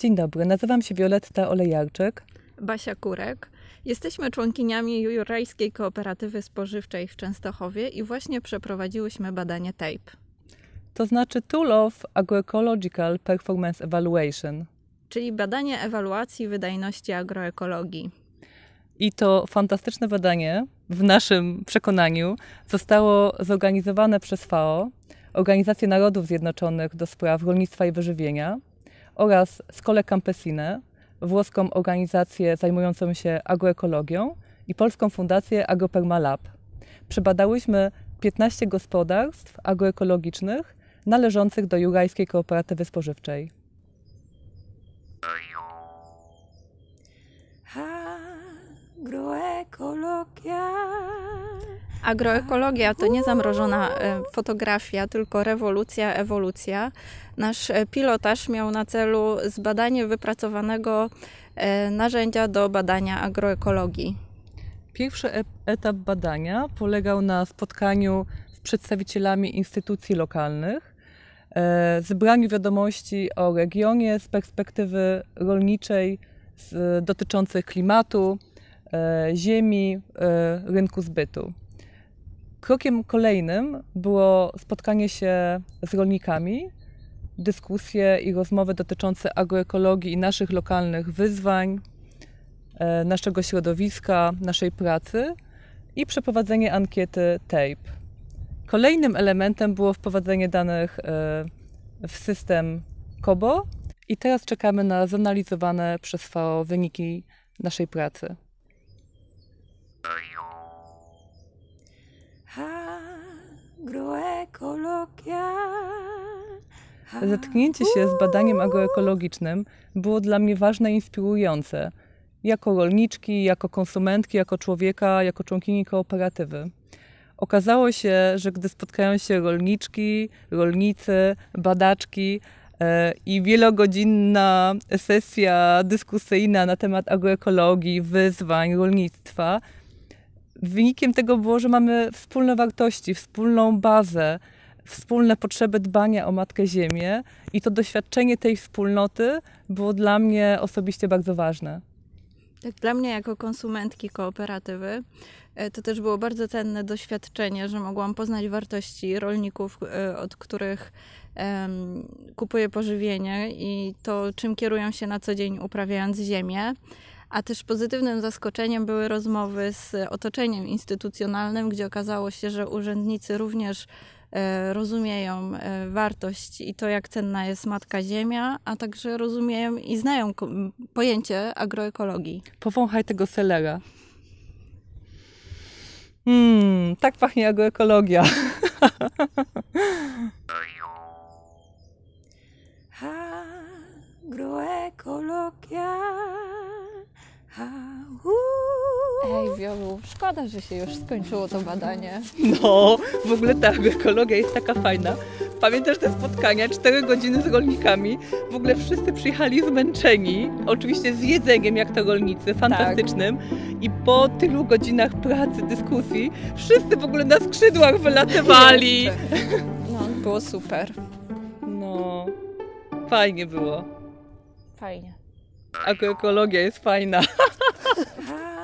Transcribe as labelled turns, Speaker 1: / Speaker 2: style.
Speaker 1: Dzień dobry, nazywam się Wioletta Olejarczyk.
Speaker 2: Basia Kurek. Jesteśmy członkiniami Jurajskiej Kooperatywy Spożywczej w Częstochowie i właśnie przeprowadziłyśmy badanie TAPE.
Speaker 1: To znaczy Tool of Agroecological Performance Evaluation.
Speaker 2: Czyli badanie ewaluacji wydajności agroekologii.
Speaker 1: I to fantastyczne badanie, w naszym przekonaniu, zostało zorganizowane przez FAO, Organizację Narodów Zjednoczonych do Spraw Rolnictwa i Wyżywienia, oraz Skole Campesine, włoską organizację zajmującą się agroekologią i Polską Fundację Agropermalab. Przebadałyśmy 15 gospodarstw agroekologicznych należących do Jurajskiej Kooperatywy Spożywczej.
Speaker 3: Agroekologia
Speaker 2: Agroekologia to nie zamrożona e, fotografia, tylko rewolucja, ewolucja. Nasz e, pilotaż miał na celu zbadanie wypracowanego e, narzędzia do badania
Speaker 1: agroekologii. Pierwszy etap badania polegał na spotkaniu z przedstawicielami instytucji lokalnych, zebraniu wiadomości o regionie z perspektywy rolniczej dotyczących klimatu, ziemi, rynku zbytu. Krokiem kolejnym było spotkanie się z rolnikami, dyskusje i rozmowy dotyczące agroekologii i naszych lokalnych wyzwań, e, naszego środowiska, naszej pracy i przeprowadzenie ankiety TAPE. Kolejnym elementem było wprowadzenie danych e, w system COBO i teraz czekamy na zanalizowane przez FAO wyniki naszej pracy. Zetknięcie się z badaniem agroekologicznym było dla mnie ważne i inspirujące. Jako rolniczki, jako konsumentki, jako człowieka, jako członkini kooperatywy. Okazało się, że gdy spotkają się rolniczki, rolnicy, badaczki, e, i wielogodzinna sesja dyskusyjna na temat agroekologii, wyzwań, rolnictwa. Wynikiem tego było, że mamy wspólne wartości, wspólną bazę, wspólne potrzeby dbania o Matkę Ziemię i to doświadczenie tej wspólnoty było dla mnie osobiście bardzo ważne.
Speaker 2: Tak, dla mnie jako konsumentki kooperatywy e, to też było bardzo cenne doświadczenie, że mogłam poznać wartości rolników, e, od których um, kupuję pożywienie i to, czym kierują się na co dzień uprawiając ziemię. A też pozytywnym zaskoczeniem były rozmowy z otoczeniem instytucjonalnym, gdzie okazało się, że urzędnicy również E, rozumieją e, wartość i to, jak cenna jest matka ziemia, a także rozumieją i znają pojęcie agroekologii.
Speaker 1: Powąchaj tego selera. Mmm, tak pachnie agroekologia.
Speaker 2: Ej, Wiolu, szkoda, że się już skończyło to badanie.
Speaker 1: No, w ogóle ta ekologia jest taka fajna. Pamiętasz te spotkania, 4 godziny z rolnikami? W ogóle wszyscy przyjechali zmęczeni, oczywiście z jedzeniem jak to rolnicy, fantastycznym. Tak. I po tylu godzinach pracy, dyskusji, wszyscy w ogóle na skrzydłach wylatywali. No, było super. No, fajnie było. Fajnie. Agroekologia jest fajna.